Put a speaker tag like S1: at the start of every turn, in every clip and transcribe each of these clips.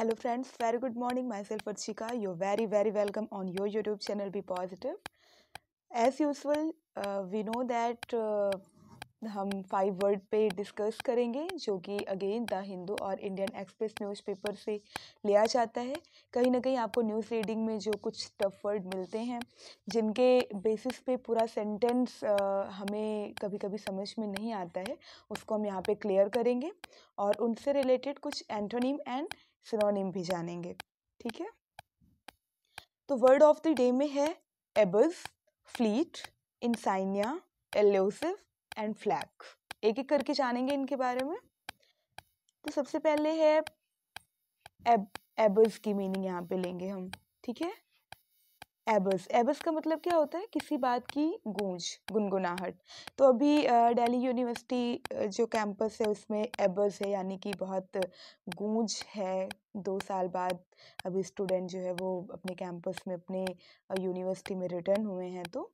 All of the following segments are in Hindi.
S1: hello friends very good morning myself you're you very very welcome on your YouTube channel be positive as usual we know that हम फाइव वर्ड पे डिस्कस करेंगे जो कि अगेन द हिंदू और इंडियन एक्सप्रेस न्यूज़पेपर से लिया जाता है कहीं ना कहीं आपको न्यूज़ रीडिंग में जो कुछ टफ वर्ड मिलते हैं जिनके बेसिस पे पूरा सेंटेंस हमें कभी कभी समझ में नहीं आता है उसको हम यहाँ पे क्लियर करेंगे और उनसे रिलेटेड कुछ एंटोनीम एंड सिनोनिम भी जानेंगे ठीक है तो वर्ड ऑफ द डे में है एबज फ्लीट इंसाइनिया एल्योसिव एंड फ्लैक एक एक करके जानेंगे इनके बारे में तो सबसे पहले है एब एबज की मीनिंग यहाँ पे लेंगे हम ठीक है एबस एबस का मतलब क्या होता है किसी बात की गूंज गुनगुनाहट तो अभी दिल्ली यूनिवर्सिटी जो कैंपस है उसमें एबस है यानी कि बहुत गूंज है दो साल बाद अभी स्टूडेंट जो है वो अपने कैंपस में अपने यूनिवर्सिटी में रिटर्न हुए हैं तो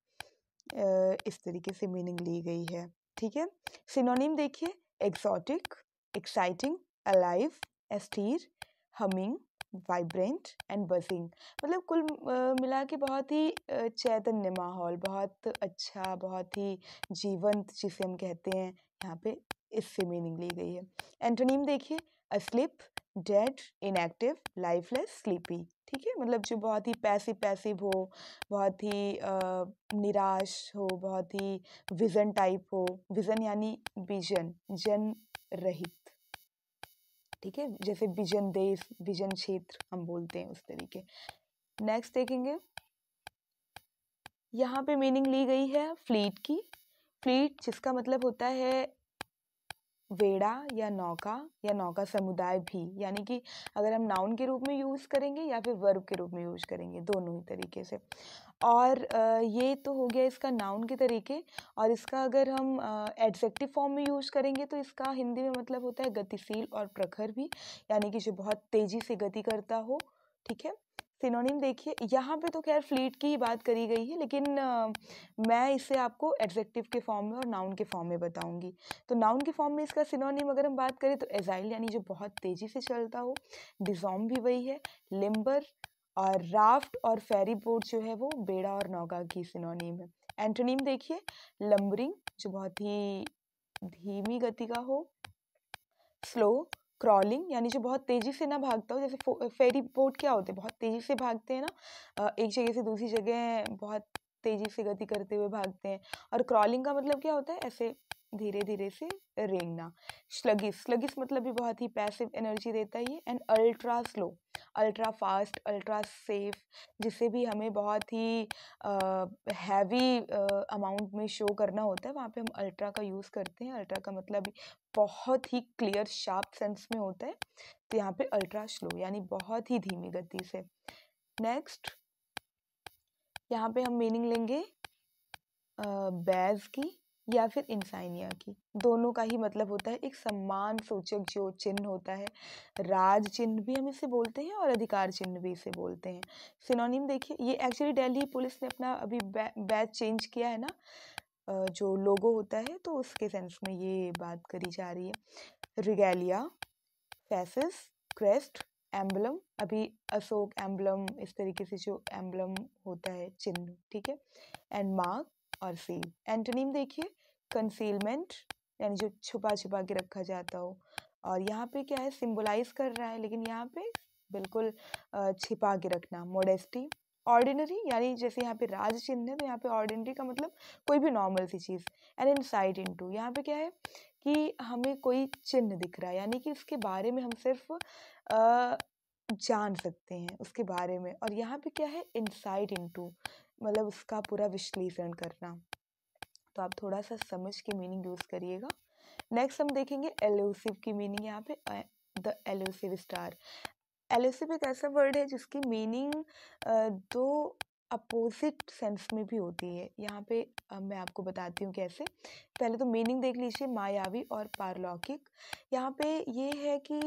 S1: इस तरीके से मीनिंग ली गई है ठीक है सिनोनिम देखिए exotic exciting alive astir humming vibrant and buzzing मतलब कुल मिला के बहुत ही चैतन्य माहौल बहुत अच्छा बहुत ही जीवंत जिसे हम कहते हैं यहाँ पे इससे मीनिंग ली गई है एंटोनीम देखिए asleep dead inactive lifeless sleepy ठीक है मतलब जो बहुत ही पैसिव पैसिव हो बहुत ही आ, निराश हो बहुत ही विजन टाइप हो विजन यानी विजन जन रहित ठीक है जैसे विजन देश विजन क्षेत्र हम बोलते हैं उस तरीके नेक्स्ट देखेंगे यहाँ पे मीनिंग ली गई है फ्लीट की फ्लीट जिसका मतलब होता है वेड़ा या नौका या नौका समुदाय भी यानी कि अगर हम नाउन के रूप में यूज़ करेंगे या फिर वर्ब के रूप में यूज़ करेंगे दोनों ही तरीके से और ये तो हो गया इसका नाउन के तरीके और इसका अगर हम एडजेक्टिव फॉर्म में यूज़ करेंगे तो इसका हिंदी में मतलब होता है गतिशील और प्रखर भी यानी कि जो बहुत तेज़ी से गति करता हो ठीक है सिनोनिम देखिए यहाँ पे तो खैर फ्लीट की ही बात करी गई है लेकिन आ, मैं इसे आपको एडजेक्टिव के फॉर्म में और नाउन के फॉर्म में बताऊंगी तो नाउन के फॉर्म में इसका सिनोनिम अगर हम बात करें तो एजाइल यानी जो बहुत तेज़ी से चलता हो डिजॉम भी वही है लिम्बर और राफ्ट और फेरी बोट जो है वो बेड़ा और नौगा की सिनोनिम है एंटोनिम देखिए लम्बरिंग जो बहुत ही धीमी गति का हो स्लो क्रॉलिंग यानी जो बहुत तेज़ी से ना भागता हो जैसे फेरी बोट क्या होते हैं बहुत तेज़ी से भागते हैं ना एक जगह से दूसरी जगह बहुत तेज़ी से गति करते हुए भागते हैं और क्रॉलिंग का मतलब क्या होता है ऐसे धीरे धीरे से रेंगना स्लगिस स्लगिस मतलब भी बहुत ही पैसिव एनर्जी देता है ये and ultra slow ultra fast ultra safe जिसे भी हमें बहुत ही हैवी अमाउंट में शो करना होता है वहाँ पे हम अल्ट्रा का यूज़ करते हैं अल्ट्रा का मतलब बहुत ही क्लियर शार्प सेंस में होता है तो यहाँ पे अल्ट्रा स्लो यानी बहुत ही धीमी गति से नेक्स्ट यहाँ पे हम मीनिंग लेंगे बैज की या फिर इंसानिया की दोनों का ही मतलब होता है एक सम्मान सूचक जो चिन्ह होता है राज चिन्ह भी हम इसे बोलते हैं और अधिकार चिन्ह भी इसे बोलते हैं सिनोनिम देखिए ये एक्चुअली दिल्ली पुलिस ने अपना अभी बैच चेंज किया है ना जो लोगो होता है तो उसके सेंस में ये बात करी जा रही है रिगेलिया फैसिस क्रेस्ट एम्बलम अभी अशोक एम्बलम इस तरीके से जो एम्बलम होता है चिन्ह ठीक है एंड मार्क और सी एंटोनीम देखिए कंसीलमेंट यानी जो छुपा छुपा के रखा जाता हो और यहाँ पे क्या है सिम्बोलाइज कर रहा है लेकिन यहाँ पे बिल्कुल छिपा के रखना मोडेस्टी ऑर्डिनरी यानी जैसे यहाँ पे राज चिन्ह है तो यहाँ पे ऑर्डिनरी का मतलब कोई भी नॉर्मल सी चीज़ and inside into यहाँ पे क्या है कि हमें कोई चिन्ह दिख रहा है यानी कि उसके बारे में हम सिर्फ जान सकते हैं उसके बारे में और यहाँ पे क्या है इन इन टू मतलब उसका पूरा विश्लेषण करना तो आप थोड़ा सा समझ के मीनिंग यूज़ करिएगा नेक्स्ट हम देखेंगे एलोसिव की मीनिंग यहाँ पे द एलोसिव स्टार एलोसिव एक ऐसा वर्ड है जिसकी मीनिंग दो अपोजिट सेंस में भी होती है यहाँ पे मैं आपको बताती हूँ कैसे पहले तो मीनिंग देख लीजिए मायावी और पारलौकिक यहाँ पे ये है कि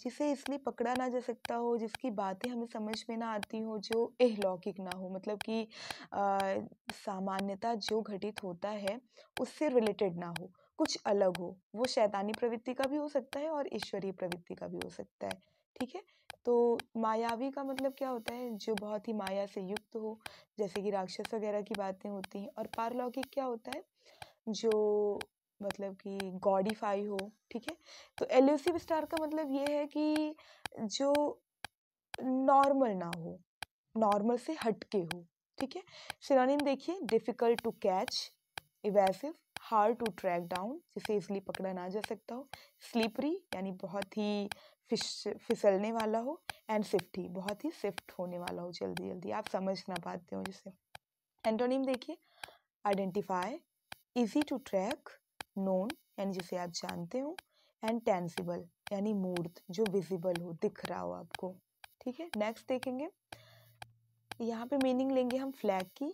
S1: जिसे इसलिए पकड़ा ना जा सकता हो जिसकी बातें हमें समझ में ना आती हो जो एहलौकिक ना हो मतलब कि सामान्यता जो घटित होता है उससे रिलेटेड ना हो कुछ अलग हो वो शैतानी प्रवृत्ति का भी हो सकता है और ईश्वरीय प्रवृत्ति का भी हो सकता है ठीक है तो मायावी का मतलब क्या होता है जो बहुत ही माया से युक्त हो जैसे कि राक्षस वगैरह की बातें होती हैं और पारलौकिक क्या होता है जो मतलब कि गॉडीफाई हो ठीक है तो एल्यूसिव स्टार का मतलब ये है कि जो नॉर्मल ना हो नॉर्मल से हटके हो ठीक है सिरानिम देखिए difficult to catch evasive hard to track down जिसे इसलिए पकड़ा ना जा सकता हो स्लीपरी यानी बहुत ही फिश फिसलने वाला हो एंड सिफ्टी बहुत ही सिफ्ट होने वाला हो जल्दी जल्दी आप समझ ना पाते हो जिसे एंटोनिम देखिए identify easy to track known यानी जिसे आप जानते हो एंड टेंसिबल यानी मूर्त जो विजिबल हो दिख रहा हो आपको ठीक है नेक्स्ट देखेंगे यहाँ पे मीनिंग लेंगे हम फ्लैग की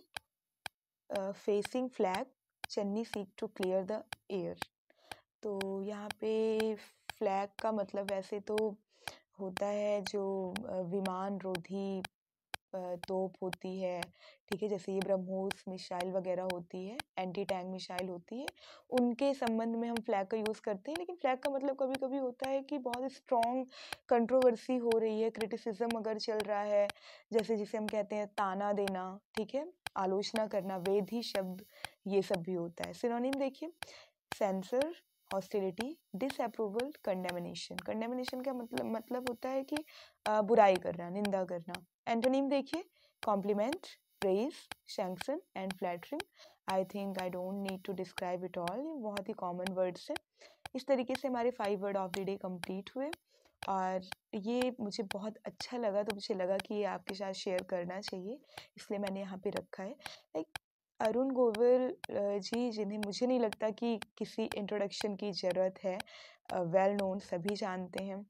S1: फेसिंग फ्लैग चन्नी seek to clear the air तो यहाँ पे फ्लैग का मतलब वैसे तो होता है जो विमान रोधी तोप होती है ठीक है जैसे ये ब्रह्मोस मिसाइल वगैरह होती है एंटी टैंक मिसाइल होती है उनके संबंध में हम फ्लैग का यूज़ करते हैं लेकिन फ्लैग का मतलब कभी कभी होता है कि बहुत स्ट्रॉन्ग कंट्रोवर्सी हो रही है क्रिटिसिज्म अगर चल रहा है जैसे जिसे हम कहते हैं ताना देना ठीक है आलोचना करना वेद शब्द ये सब भी होता है सिनोनिम देखिए censure hostility disapproval condemnation condemnation का मतलब मतलब होता है कि बुराई करना निंदा करना एंटोनीम देखिए compliment praise sanction and flattering I think I don't need to describe it all ये बहुत ही कॉमन वर्ड्स हैं इस तरीके से हमारे five word of the day complete हुए और ये मुझे बहुत अच्छा लगा तो मुझे लगा कि ये आपके साथ शेयर करना चाहिए इसलिए मैंने यहाँ पे रखा है लाइक अरुण गोविल जी जिन्हें मुझे नहीं लगता कि किसी इंट्रोडक्शन की ज़रूरत है वेल नोन सभी जानते हैं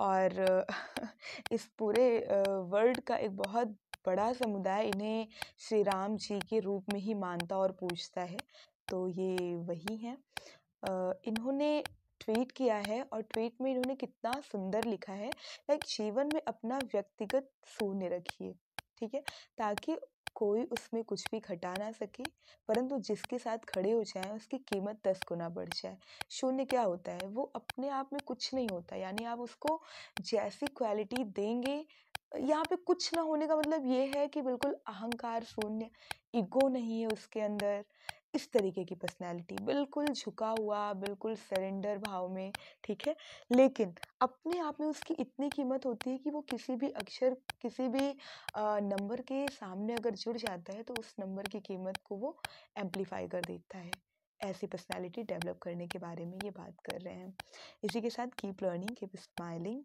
S1: और इस पूरे वर्ल्ड का एक बहुत बड़ा समुदाय इन्हें श्री राम जी के रूप में ही मानता और पूछता है तो ये वही हैं इन्होंने ट्वीट किया है और ट्वीट में इन्होंने कितना सुंदर लिखा है लाइक जीवन में अपना व्यक्तिगत शून्य रखिए ठीक है ताकि कोई उसमें कुछ भी घटा ना सके परंतु जिसके साथ खड़े हो जाए उसकी कीमत दस गुना बढ़ जाए शून्य क्या होता है वो अपने आप में कुछ नहीं होता यानी आप उसको जैसी क्वालिटी देंगे यहाँ पे कुछ ना होने का मतलब ये है कि बिल्कुल अहंकार शून्य ईगो नहीं है उसके अंदर इस तरीके की पर्सनैलिटी बिल्कुल झुका हुआ बिल्कुल सरेंडर भाव में ठीक है लेकिन अपने आप में उसकी इतनी कीमत होती है कि वो किसी भी अक्षर किसी भी नंबर के सामने अगर जुड़ जाता है तो उस नंबर की कीमत को वो एम्पलीफाई कर देता है ऐसी पर्सनैलिटी डेवलप करने के बारे में ये बात कर रहे हैं इसी के साथ keep learning keep smiling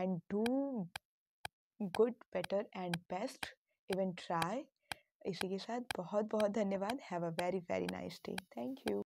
S1: and do good better and best even try इसी के साथ बहुत बहुत धन्यवाद have a very very nice day thank you